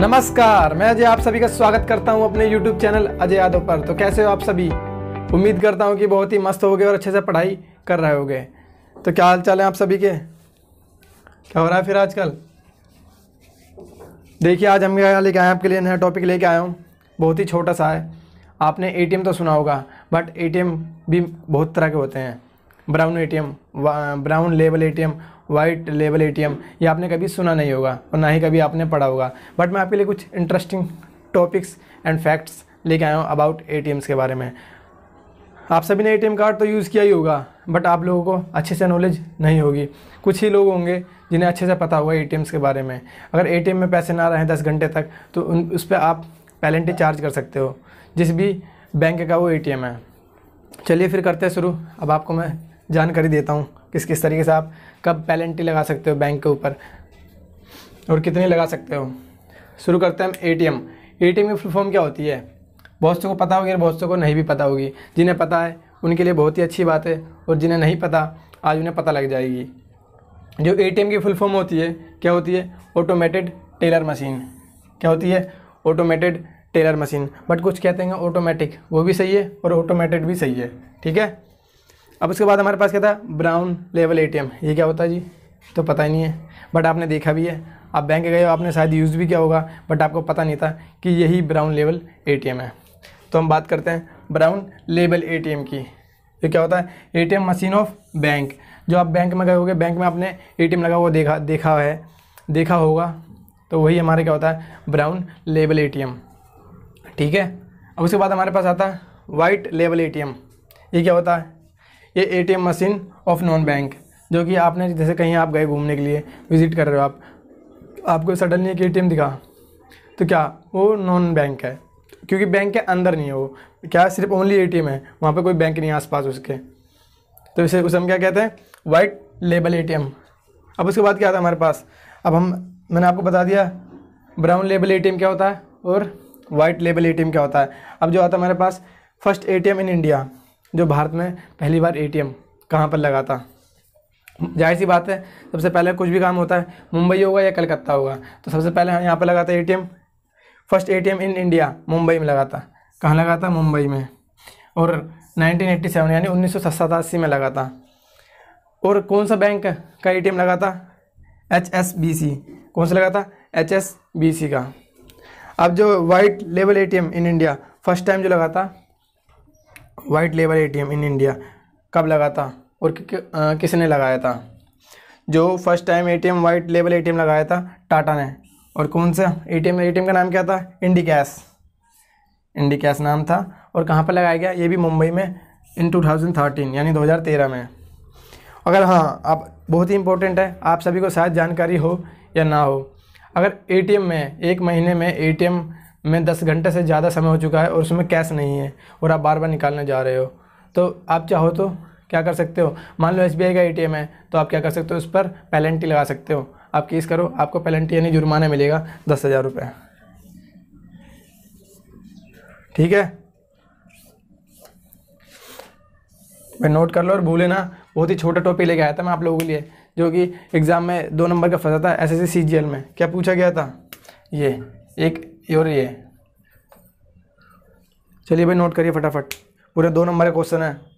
नमस्कार मैं अजय आप सभी का स्वागत करता हूं अपने YouTube चैनल अजय यादव पर तो कैसे हो आप सभी उम्मीद करता हूं कि बहुत ही मस्त हो और अच्छे से पढ़ाई कर रहे होगे तो क्या हाल चाल है आप सभी के क्या हो रहा है फिर आजकल देखिए आज हम क्या लेके आए आपके लिए नया टॉपिक लेके आया हूँ बहुत ही छोटा सा है आपने ए तो सुना होगा बट ए भी बहुत तरह के होते हैं brown a brown level a white level ATM ये आपने कभी सुना नहीं होगा और ना ही कभी आपने पढ़ा होगा बट मैं आपके लिए कुछ इंटरेस्टिंग टॉपिक्स एंड फैक्ट्स लेके आया हूँ अबाउट ए के बारे में आप सभी ने ए कार्ड तो यूज़ किया ही होगा बट आप लोगों को अच्छे से नॉलेज नहीं होगी कुछ ही लोग होंगे जिन्हें अच्छे से पता होगा ए के बारे में अगर ए में पैसे ना रहें दस घंटे तक तो उन उस पर आप पैलेंटी चार्ज कर सकते हो जिस भी बैंक का वो ए है चलिए फिर करते हैं शुरू अब आपको मैं जानकारी देता हूँ किस किस तरीके से आप कब पैलेंटी लगा सकते हो बैंक के ऊपर और कितनी लगा सकते हो शुरू करते हैं हम A T M A T M की फुल फॉर्म क्या होती है बहुत सौ को पता होगी और बहुत सौ को नहीं भी पता होगी जिन्हें पता है उनके लिए बहुत ही अच्छी बात है और जिन्हें नहीं पता आज उन्हें पता लग जाएगी जो ए टी एम की फुल फॉर्म होती है क्या होती है ऑटोमेटेड टेलर मशीन क्या होती है ऑटोमेटेड टेलर मशीन बट कुछ कहते हैं ऑटोमेटिक वो भी सही है और ऑटोमेटेड भी सही है ठीक है अब उसके बाद हमारे पास क्या था ब्राउन लेवल एटीएम ये क्या होता है जी तो पता ही नहीं है बट आपने देखा भी है आप बैंक गए हो आपने शायद यूज़ भी किया होगा बट आपको पता नहीं था कि यही ब्राउन लेवल एटीएम है तो हम बात करते हैं ब्राउन लेबल एटीएम की ये क्या होता है एटीएम मशीन ऑफ बैंक जो आप बैंक में गए होगे बैंक में आपने एम लगा हुआ देखा देखा है देखा होगा तो वही हमारे क्या होता है ब्राउन लेबल एटीएम ठीक है अब उसके बाद हमारे पास आता है वाइट लेबल एटीएम ये क्या होता है ये ATM machine off non bank जो कि आपने जैसे कहीं आप गए घूमने के लिए विज़िट कर रहे हो आप आपको सडनली एक एटीएम दिखा तो क्या वो नॉन बैंक है क्योंकि बैंक के अंदर नहीं है वो क्या सिर्फ ओनली एटीएम है वहाँ पर कोई बैंक नहीं है आस उसके तो इसे उसे हम क्या कहते हैं वाइट लेबल एटीएम अब उसके बाद क्या आता है हमारे पास अब हम मैंने आपको बता दिया ब्राउन लेबल एटीएम क्या होता है और वाइट लेबल एटीएम क्या होता है अब जो आता है हमारे पास फर्स्ट एटीएम इन इंडिया जो भारत में पहली बार ए टी एम कहाँ पर लगा था जाहिर सी बात है सबसे पहले कुछ भी काम होता है मुंबई होगा या कलकत्ता होगा तो सबसे पहले यहाँ पर लगा था a first a in India Mumbai में लगा था कहाँ लगा था मुंबई में और 1987 यानी उन्नीस में लगा था और कौन सा बैंक का ए लगा था एच कौन सा लगा था एच का अब जो white level a in India first time जो लगा था white label ATM in India कब लगा था और कि, आ, किसने लगाया था जो first time ATM white label ATM लगाया था टाटा ने और कौन सा एटीएम एटीएम का नाम क्या था इंडी कैश इंडी कैश नाम था और कहाँ पर लगाया गया ये भी मुंबई में इन 2013 यानी 2013 में अगर हाँ आप बहुत ही इंपॉर्टेंट है आप सभी को शायद जानकारी हो या ना हो अगर एटीएम में एक महीने में एटीएम में दस घंटे से ज़्यादा समय हो चुका है और उसमें कैश नहीं है और आप बार बार निकालने जा रहे हो तो आप चाहो तो क्या कर सकते हो मान लो एस का ए है तो आप क्या कर सकते हो उस पर पेनल्टी लगा सकते हो आप केस करो आपको पेनल्टी यानी जुर्माना मिलेगा दस हज़ार रुपये ठीक है मैं नोट कर लो और भूले ना बहुत ही छोटा टॉपिक लेके आया था मैं आप लोगों के लिए जो कि एग्ज़ाम में दो नंबर का फंसा था एस एस में क्या पूछा गया था ये एक ये हो रही है चलिए भाई नोट करिए फटाफट पूरे दो नंबर के क्वेश्चन है